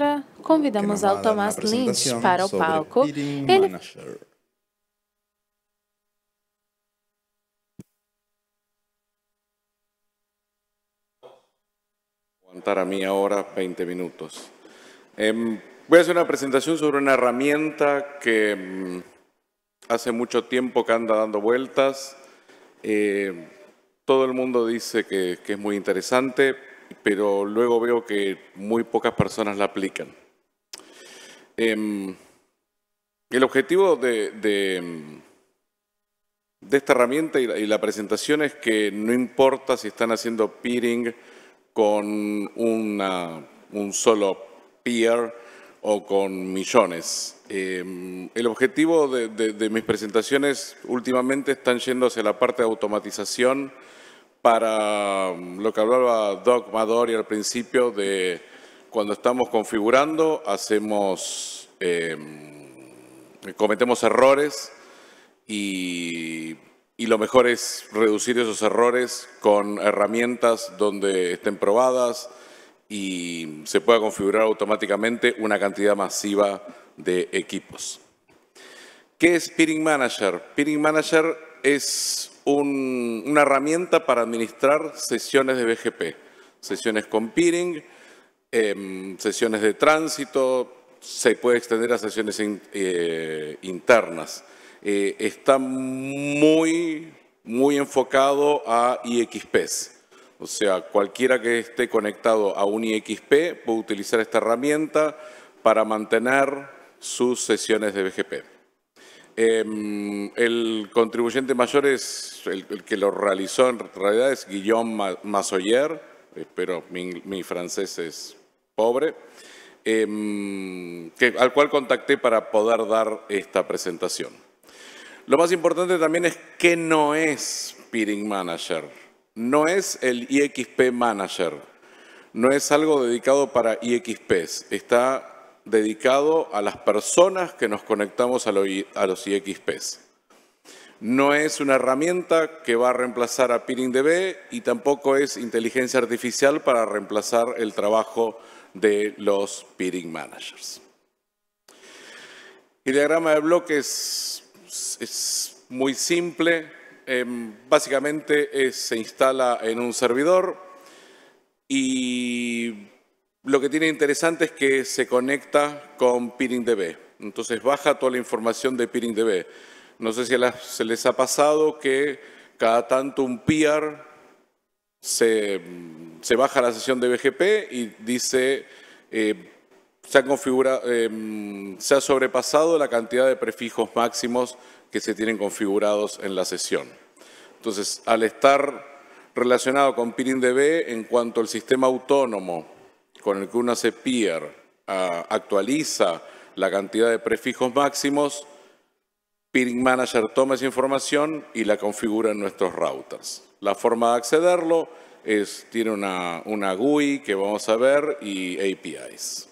Ahora, convidamos al Tomás Lynch para el palco. Ele Aguantar a mí ahora 20 minutos. Em, voy a hacer una presentación sobre una herramienta que mm, hace mucho tiempo que anda dando vueltas. Eh, todo el mundo dice que, que es muy interesante pero luego veo que muy pocas personas la aplican. Em, el objetivo de, esta herramienta y la, presentación es que no importa si están haciendo peering con una, un solo peer o con millones. Em, el objetivo de mis presentaciones últimamente están yendo hacia la parte de automatización, para um, lo que hablaba Doc Madori al principio de cuando estamos configurando, hacemos, em, cometemos errores y, y, lo mejor es reducir esos errores con herramientas donde estén probadas y se pueda configurar automáticamente una cantidad masiva de equipos. ¿Qué es Peering Manager? Peering Manager es una herramienta para administrar sesiones de BGP, sesiones con peering, em, sesiones de tránsito, se puede extender a sesiones eh, internas. Eh, está muy, muy enfocado a IXPs. O sea, cualquiera que esté conectado a un IXP puede utilizar esta herramienta para mantener sus sesiones de BGP. Em, el contribuyente mayor es, el, que lo realizó en realidad es Guillaume Masoyer, espero mi, francés es pobre, em, al cual contacté para poder dar esta presentación. Lo más importante también es que no es Peering Manager, no es el IXP Manager, no es algo dedicado para IXPs, está dedicado a las personas que nos conectamos a, los IXPs. No es una herramienta que va a reemplazar a PeeringDB y tampoco es inteligencia artificial para reemplazar el trabajo de los peering managers. El diagrama de bloques es, muy simple. Em, básicamente eh, se instala en un servidor y lo que tiene interesante es que se conecta con PeeringDB. Entonces baja toda la información de PeeringDB. No sé si se les ha pasado que cada tanto un PR se, baja la sesión de BGP y dice... Eh, se ha, eh, se ha sobrepasado la cantidad de prefijos máximos que se tienen configurados en la sesión. Entonces, al estar relacionado con PeeringDB, en cuanto al sistema autónomo con el que una hace ah, actualiza la cantidad de prefijos máximos, Peering Manager toma esa información y la configura en nuestros routers. La forma de accederlo es, tiene una, una GUI que vamos a ver y APIs.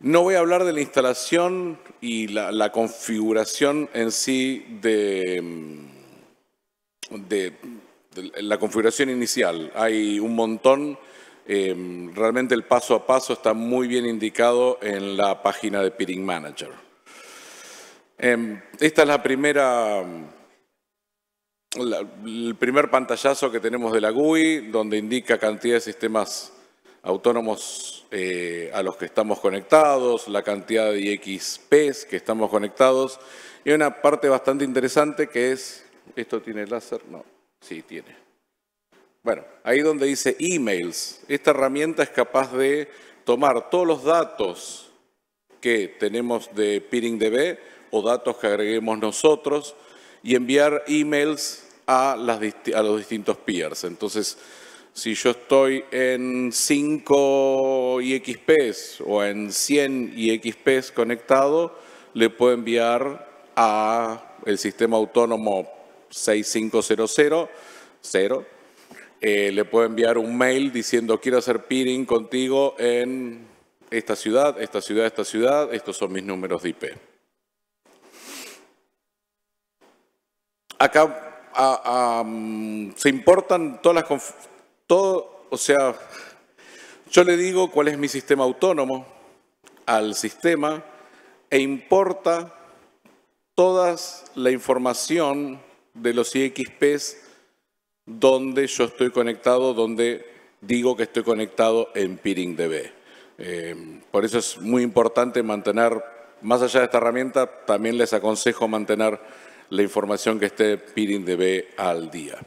No voy a hablar de la instalación y la, la configuración en sí de, mm, de, la configuración inicial. Hay un montón, em, realmente el paso a paso está muy bien indicado en la página de Peering Manager. Em, esta es la primera, el primer pantallazo que tenemos de la GUI, donde indica cantidad de sistemas autónomos eh, a los que estamos conectados, la cantidad de XPs que estamos conectados, y una parte bastante interesante que es, ¿esto tiene láser? No. Sí, tiene. Bueno, ahí donde dice emails, esta herramienta es capaz de tomar todos los datos que tenemos de PeeringDB o datos que agreguemos nosotros y enviar emails a, a los distintos peers. Entonces, si yo estoy en 5 IXPs o en 100 IXPs conectado, le puedo enviar a el sistema autónomo 6500 eh, le puedo enviar un mail diciendo quiero hacer peering contigo en esta ciudad, esta ciudad, esta ciudad, estos son mis números de IP. Acá mm, se importan todas las... Todo, o sea, yo le digo cuál es mi sistema autónomo al sistema e importa toda la información de los IXPs donde yo estoy conectado, donde digo que estoy conectado en PeeringDB. Eh, por eso es muy importante mantener, más allá de esta herramienta, también les aconsejo mantener la información que esté PeeringDB al día.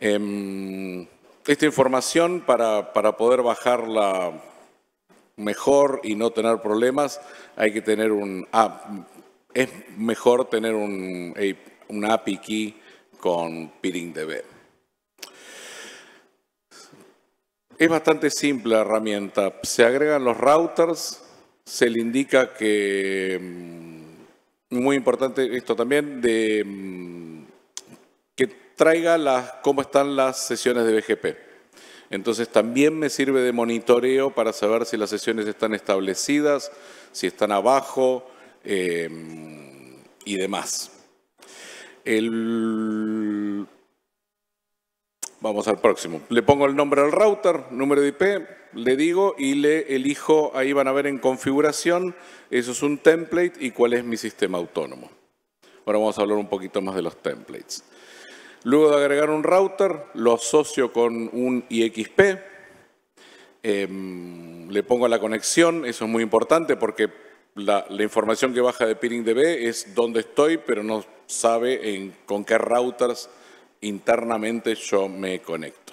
Em, esta información, para, para poder bajarla mejor y no tener problemas, hay que tener un... Ah, es mejor tener un una API key con PirinDB. Es bastante simple la herramienta. Se agregan los routers, se le indica que, mm, muy importante esto también, de mm, que traiga las, cómo están las sesiones de BGP. Entonces también me sirve de monitoreo para saber si las sesiones están establecidas, si están abajo eh, y demás. Vamos al próximo. Le pongo el nombre al router, número de IP, le digo y le elijo, ahí van a ver en configuración, eso es un template y cuál es mi sistema autónomo. Ahora vamos a hablar un poquito más de los templates. Luego de agregar un router, lo asocio con un IXP, em, le pongo la conexión, eso es muy importante porque la, información que baja de Peering DB es dónde estoy, pero no sabe con qué routers internamente yo me conecto.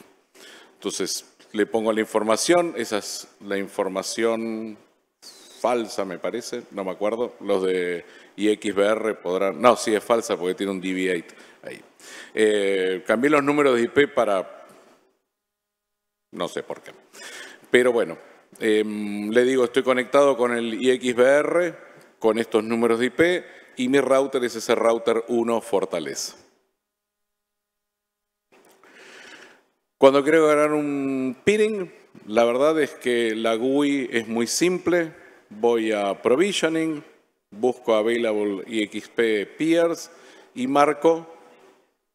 Entonces, le pongo la información, esa es la información falsa, me parece, no me acuerdo. Los de IXBR podrán... No, sí es falsa porque tiene un dv 8 ahí. Eh, cambié los números de IP para... No sé por qué. Pero bueno, Em, le digo, estoy conectado con el IXBR, con estos números de IP, y mi router es ese router 1 Fortaleza. Cuando quiero ganar un peering, la verdad es que la GUI es muy simple. Voy a Provisioning, busco Available IXP Peers y marco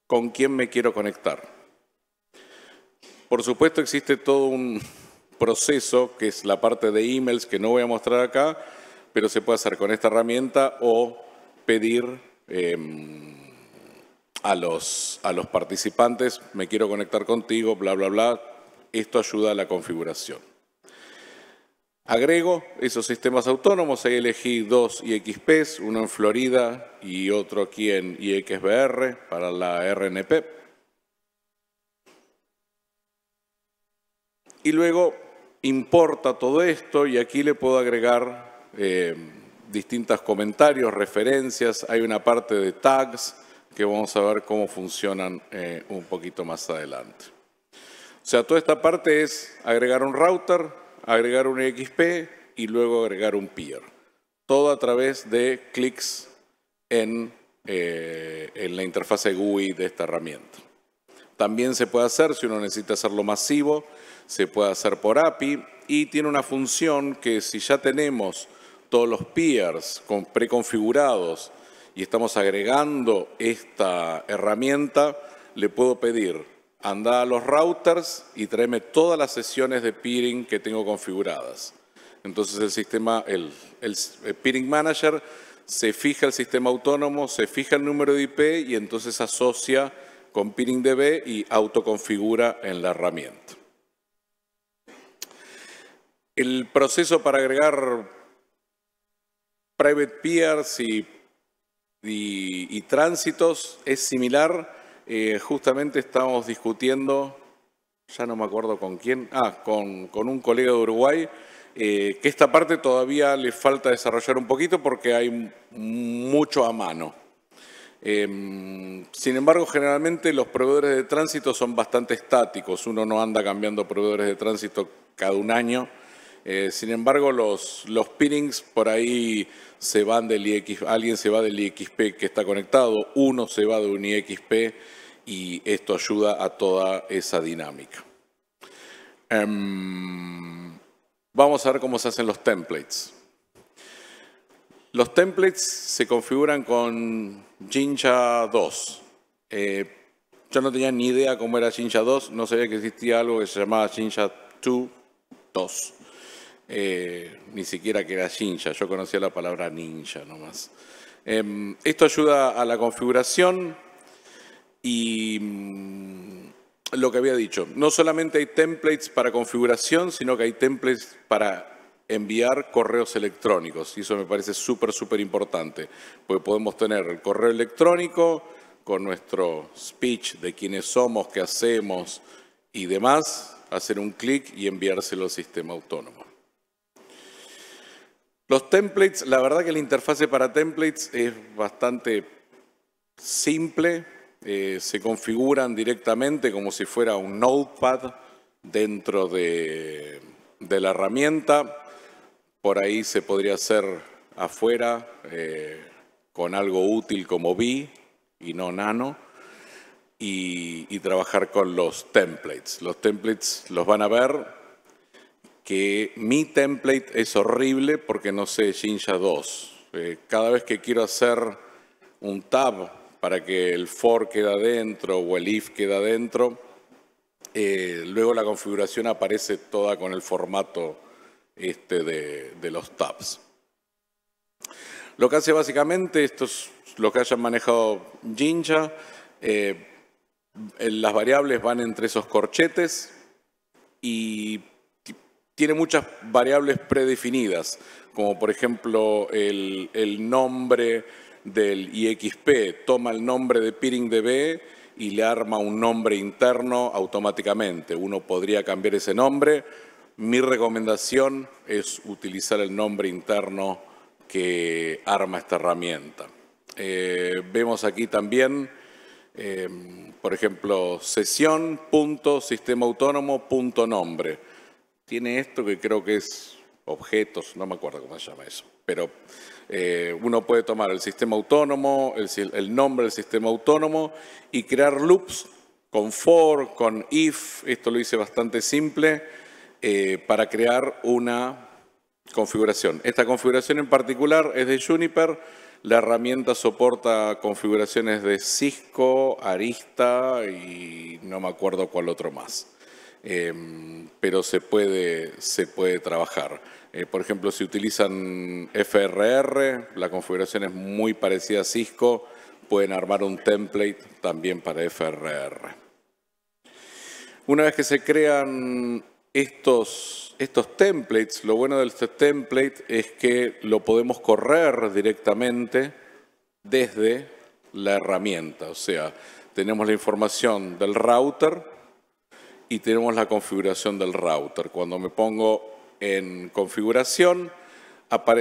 con quién me quiero conectar. Por supuesto existe todo un, proceso, que es la parte de emails que no voy a mostrar acá, pero se puede hacer con esta herramienta o pedir em, a, los, a los participantes, me quiero conectar contigo, bla, bla, bla. Esto ayuda a la configuración. Agrego esos sistemas autónomos, ahí elegí dos IXPs, uno en Florida y otro aquí en IXBR para la RNP. Y luego importa todo esto y aquí le puedo agregar eh, distintos comentarios, referencias, hay una parte de tags que vamos a ver cómo funcionan eh, un poquito más adelante. O sea, toda esta parte es agregar un router, agregar un XP y luego agregar un peer. Todo a través de clics en, eh, en la interfase GUI de esta herramienta. También se puede hacer, si uno necesita hacerlo masivo, se puede hacer por API y tiene una función que si ya tenemos todos los peers preconfigurados y estamos agregando esta herramienta, le puedo pedir, anda a los routers y tráeme todas las sesiones de peering que tengo configuradas. Entonces el sistema, el, el eh, peering manager se fija el sistema autónomo, se fija el número de IP y entonces asocia con B y autoconfigura en la herramienta. El proceso para agregar private peers y, tránsitos es similar. Eh, justamente estamos discutiendo, ya no me acuerdo con quién, ah, con, un colega de Uruguay, eh, que esta parte todavía le falta desarrollar un poquito porque hay mucho a mano. Em, sin embargo, generalmente los proveedores de tránsito son bastante estáticos, uno no anda cambiando proveedores de tránsito cada un año. Eh, sin embargo, los, los por ahí se van del IX, alguien se va del IXP que está conectado, uno se va de un IXP y esto ayuda a toda esa dinámica. Em, vamos a ver cómo se hacen los templates. Los templates se configuran con Jinja 2. Eh, yo no tenía ni idea cómo era Jinja 2, no sabía que existía algo que se llamaba Jinja 2. Eh, ni siquiera que era Jinja, yo conocía la palabra ninja nomás. Em, esto ayuda a la configuración y mm, lo que había dicho, no solamente hay templates para configuración, sino que hay templates para enviar correos electrónicos. Y eso me parece súper, súper importante, porque podemos tener el correo electrónico con nuestro speech de quiénes somos, qué hacemos y demás, hacer un clic y enviárselo al sistema autónomo. Los templates, la verdad que la interfase para templates es bastante simple, eh, se configuran directamente como si fuera un notepad dentro de la herramienta por ahí se podría hacer afuera eh, con algo útil como vi y no nano y, trabajar con los templates. Los templates los van a ver que mi template es horrible porque no sé Jinja 2. Eh, cada vez que quiero hacer un tab para que el for quede adentro o el if quede adentro, eh, luego la configuración aparece toda con el formato este, de, los tabs. Lo que hace básicamente, esto es lo que hayan manejado Jinja, eh, las variables van entre esos corchetes y tiene muchas variables predefinidas, como por ejemplo el, el nombre del IXP, toma el nombre de PeeringDB y le arma un nombre interno automáticamente. Uno podría cambiar ese nombre, mi recomendación es utilizar el nombre interno que arma esta herramienta. Eh, vemos aquí también, eh, por ejemplo, sesión.sistemaautónomo.nombre. Tiene esto que creo que es objetos, no me acuerdo cómo se llama eso, pero eh, uno puede tomar el sistema autónomo, el, el nombre del sistema autónomo y crear loops con for, con if, esto lo hice bastante simple eh, para crear una configuración. Esta configuración en particular es de Juniper. La herramienta soporta configuraciones de Cisco, Arista y no me acuerdo cuál otro más. Em, pero se puede, se puede trabajar. Eh, por ejemplo, si utilizan FRR, la configuración es muy parecida a Cisco, pueden armar un template también para FRR. Una vez que se crean estos, templates, lo bueno del template es que lo podemos correr directamente desde la herramienta. O sea, tenemos la información del router y tenemos la configuración del router. Cuando me pongo en configuración,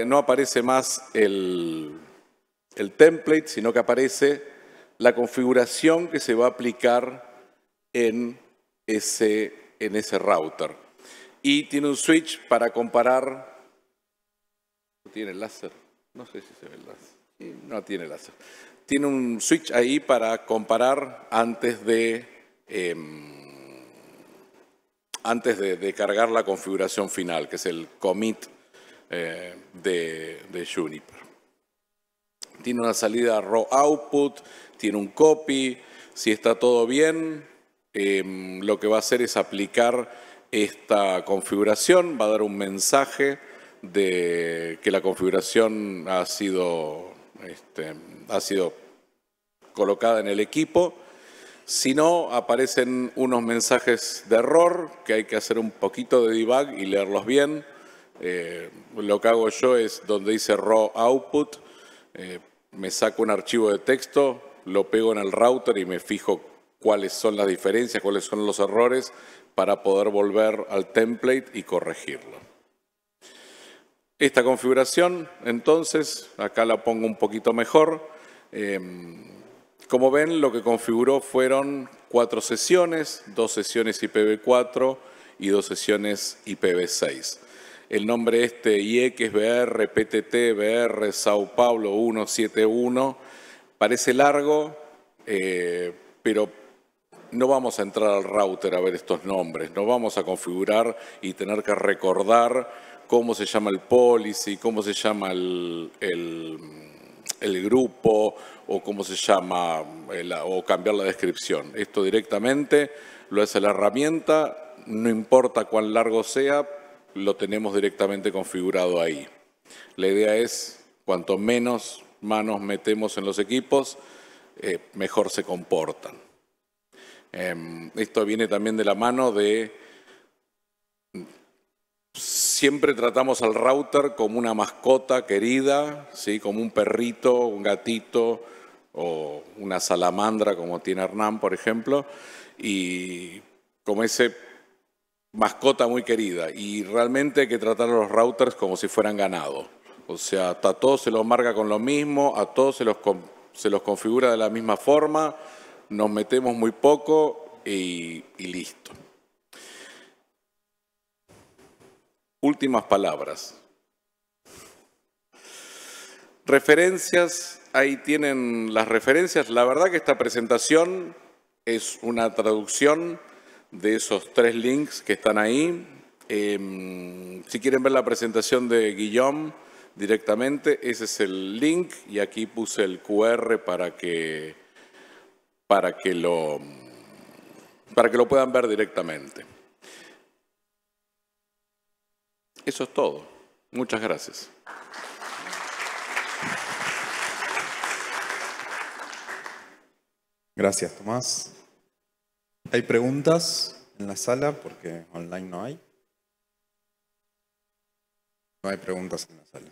no aparece más el, template, sino que aparece la configuración que se va a aplicar en ese router y tiene un switch para comparar. ¿No tiene láser? No sé si se ve el láser. No tiene láser. Tiene un switch ahí para comparar antes de, em, antes de, cargar la configuración final, que es el commit eh, de, Juniper. Tiene una salida raw output, tiene un copy. Si está todo bien, em, lo que va a hacer es aplicar esta configuración, va a dar un mensaje de que la configuración ha sido, este, ha sido colocada en el equipo. Si no, aparecen unos mensajes de error que hay que hacer un poquito de debug y leerlos bien. Eh, lo que hago yo es donde dice raw output, eh, me saco un archivo de texto, lo pego en el router y me fijo cuáles son las diferencias, cuáles son los errores, para poder volver al template y corregirlo. Esta configuración, entonces, acá la pongo un poquito mejor. Em, como ven, lo que configuró fueron cuatro sesiones, dos sesiones IPv4 y dos sesiones IPv6. El nombre este IXBRPTTBR Sao Paulo 171, parece largo, eh, pero no vamos a entrar al router a ver estos nombres, no vamos a configurar y tener que recordar cómo se llama el policy, cómo se llama el, grupo o cómo se llama eh, o cambiar la descripción. Esto directamente lo hace la herramienta, no importa cuán largo sea, lo tenemos directamente configurado ahí. La idea es, cuanto menos manos metemos en los equipos, eh, mejor se comportan. Em, esto viene también de la mano de... Siempre tratamos al router como una mascota querida, ¿sí? como un perrito, un gatito o una salamandra como tiene Hernán, por ejemplo, y como ese mascota muy querida. Y realmente hay que tratar a los routers como si fueran ganado. O sea, a todos se los marca con lo mismo, a todos se los, se los configura de la misma forma nos metemos muy poco y, listo. Últimas palabras. Referencias, ahí tienen las referencias. La verdad que esta presentación es una traducción de esos tres links que están ahí. Em, si quieren ver la presentación de Guillaume directamente, ese es el link y aquí puse el QR para que para que lo, para que lo puedan ver directamente. Eso es todo. Muchas gracias. Gracias, Tomás. ¿Hay preguntas en la sala? Porque online no hay. No hay preguntas en la sala.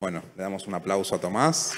Bueno, le damos un aplauso a Tomás.